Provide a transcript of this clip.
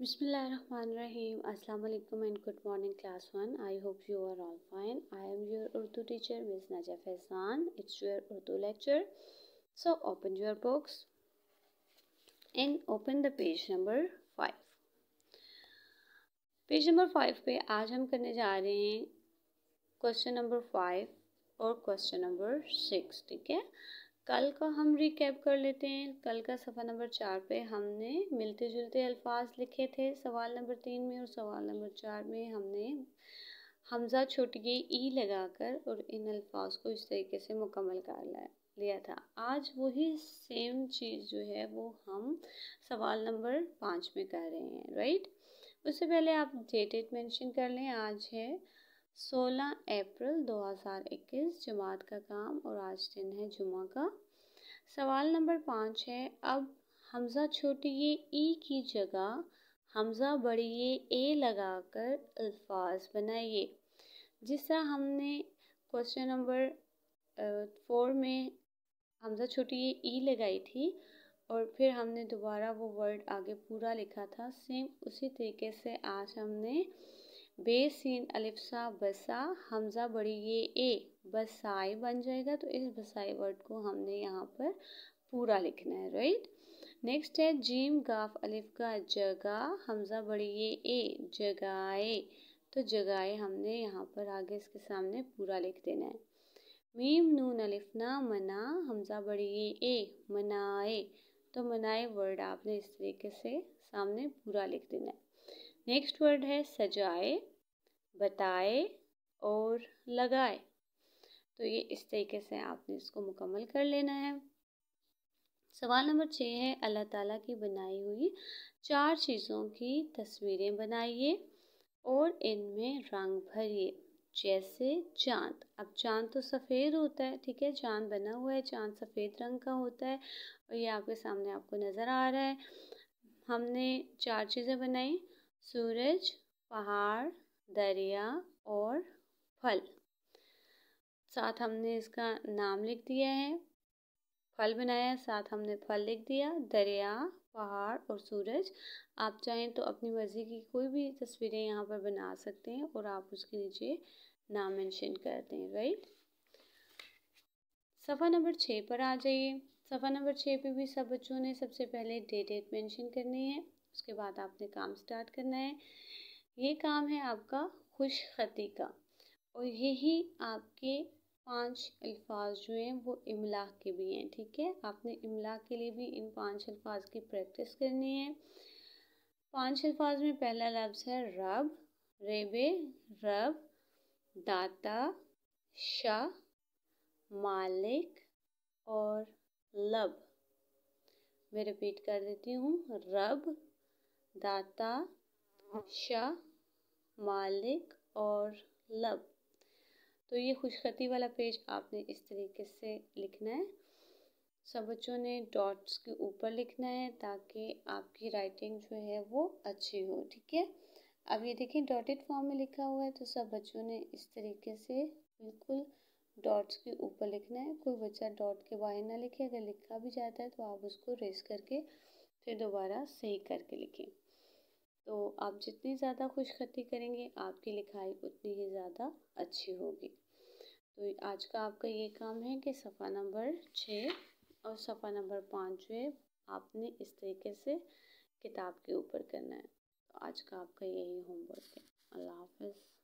बिसमीम् अल्लाम and good morning class one I hope you are all fine I am your Urdu teacher miss Naja Faizan it's your Urdu lecture so open your books and open the page number five page number five पे आज हम करने जा रहे हैं question number five और question number six ठीक है कल को हम रिकैप कर लेते हैं कल का सफ़ा नंबर चार पे हमने मिलते जुलते अल्फाज लिखे थे सवाल नंबर तीन में और सवाल नंबर चार में हमने हमजा छोटगी ई लगाकर और इन अल्फाज को इस तरीके से मुकम्मल कर लिया था आज वही सेम चीज़ जो है वो हम सवाल नंबर पाँच में कर रहे हैं राइट उससे पहले आप डेट मेंशन कर लें आज है सोलह अप्रैल 2021 जमात का काम और आज दिन है जुमा का सवाल नंबर पाँच है अब हमज़ा छोटी ये ई की जगह हमज़ा बड़ी ये ए लगाकर अल्फाज बनाइए जिस तरह हमने क्वेश्चन नंबर फोर में हमज़ा छोटी ये ई लगाई थी और फिर हमने दोबारा वो वर्ड आगे पूरा लिखा था सेम उसी तरीके से आज हमने बे सीन बसा हमज़ा बड़ी ये ए बसाए बन जाएगा तो इस बसाए वर्ड को हमने यहाँ पर पूरा लिखना है राइट नेक्स्ट है जीम गाफ अलिफ का जगह हमज़ा बड़ी ये ए जगाए तो जगाए हमने यहाँ पर आगे इसके सामने पूरा लिख देना है मीम नून ना मना हमज़ा बड़ी ये ए मनाए तो मनाए वर्ड आपने इस तरीके से सामने पूरा लिख देना है नेक्स्ट वर्ड है सजाए बताए और लगाए तो ये इस तरीके से आपने इसको मुकम्मल कर लेना है सवाल नंबर छः है अल्लाह ताला की बनाई हुई चार चीज़ों की तस्वीरें बनाइए और इनमें रंग भरिए जैसे चाँद अब चाँद तो सफ़ेद होता है ठीक है चाँद बना हुआ है चाँद सफ़ेद रंग का होता है और ये आपके सामने आपको नज़र आ रहा है हमने चार चीज़ें बनाई सूरज पहाड़ दरिया और फल साथ हमने इसका नाम लिख दिया है फल बनाया साथ हमने फल लिख दिया दरिया पहाड़ और सूरज आप चाहें तो अपनी मर्ज़ी की कोई भी तस्वीरें यहाँ पर बना सकते हैं और आप उसके नीचे नाम मेंशन कर दें राइट सफ़ा नंबर छः पर आ जाइए सफ़ा नंबर छः पे भी सब बच्चों ने सबसे पहले डेट डेट मेंशन करनी है उसके बाद आपने काम स्टार्ट करना है ये काम है आपका खुश खती का और यही आपके पांच अल्फाज जो हैं वो इमलाक के भी हैं ठीक है आपने इमला के लिए भी इन पांच अल्फाज की प्रैक्टिस करनी है पांच अल्फाज में पहला लफ्ज़ है रब रेबे रब दाता शाह मालिक और लब मैं रिपीट कर देती हूँ रब दाता शाह मालिक और लब तो ये खुशखती वाला पेज आपने इस तरीके से लिखना है सब बच्चों ने डॉट्स के ऊपर लिखना है ताकि आपकी राइटिंग जो है वो अच्छी हो ठीक है अब ये देखिए डॉटेड फॉर्म में लिखा हुआ है तो सब बच्चों ने इस तरीके से बिल्कुल डॉट्स के ऊपर लिखना है कोई बच्चा डॉट के बाहर ना लिखे अगर लिखा भी जाता है तो आप उसको रेस करके फिर दोबारा सही करके लिखें तो आप जितनी ज़्यादा खुशखती करेंगे आपकी लिखाई उतनी ही ज़्यादा अच्छी होगी तो आज का आपका ये काम है कि सफ़ा नंबर छः और सफ़ा नंबर पाँच जो है आपने इस तरीके से किताब के ऊपर करना है तो आज का आपका यही होमवर्क है अल्लाह हाफ